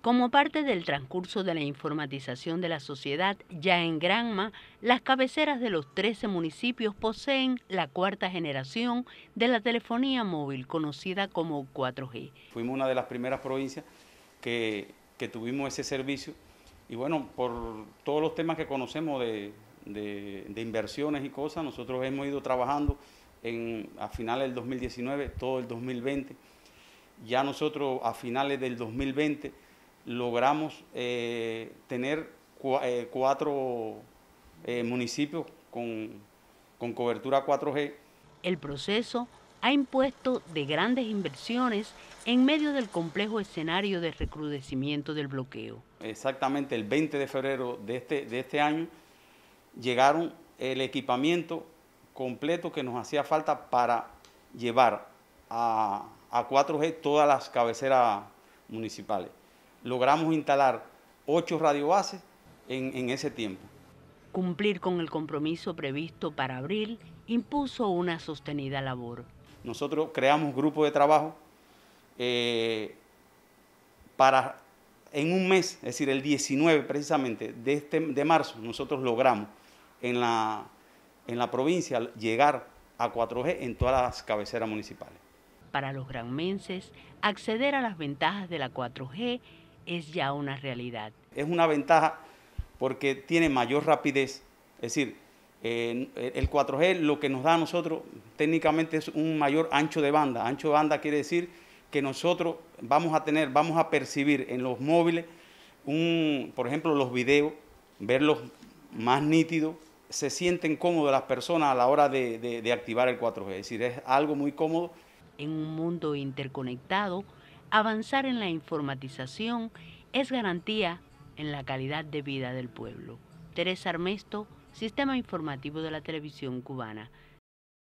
Como parte del transcurso de la informatización de la sociedad, ya en Granma, las cabeceras de los 13 municipios poseen la cuarta generación de la telefonía móvil, conocida como 4G. Fuimos una de las primeras provincias que, tuvimos ese servicio y bueno, por todos los temas que conocemos de, de inversiones y cosas, nosotros hemos ido trabajando en, a finales del 2019, todo el 2020. Ya nosotros a finales del 2020 logramos eh, tener eh, cuatro eh, municipios con, cobertura 4G. El proceso ha impuesto de grandes inversiones en medio del complejo escenario de recrudecimiento del bloqueo. Exactamente el 20 de febrero de este, de este año llegaron el equipamiento completo que nos hacía falta para llevar a 4G todas las cabeceras municipales logramos instalar ocho radiobases en, en ese tiempo. Cumplir con el compromiso previsto para abril impuso una sostenida labor. Nosotros creamos grupos de trabajo eh, para en un mes, es decir, el 19 precisamente de, este, de marzo, nosotros logramos en la, en la provincia llegar a 4G en todas las cabeceras municipales. Para los granmenses, acceder a las ventajas de la 4G es ya una realidad. Es una ventaja porque tiene mayor rapidez, es decir, eh, el 4G lo que nos da a nosotros técnicamente es un mayor ancho de banda. Ancho de banda quiere decir que nosotros vamos a tener, vamos a percibir en los móviles, un, por ejemplo, los videos, verlos más nítidos, se sienten cómodos las personas a la hora de, de activar el 4G. Es decir, es algo muy cómodo. En un mundo interconectado, avanzar en la informatización es garantía en la calidad de vida del pueblo. Teresa Armesto, Sistema Informativo de la Televisión Cubana.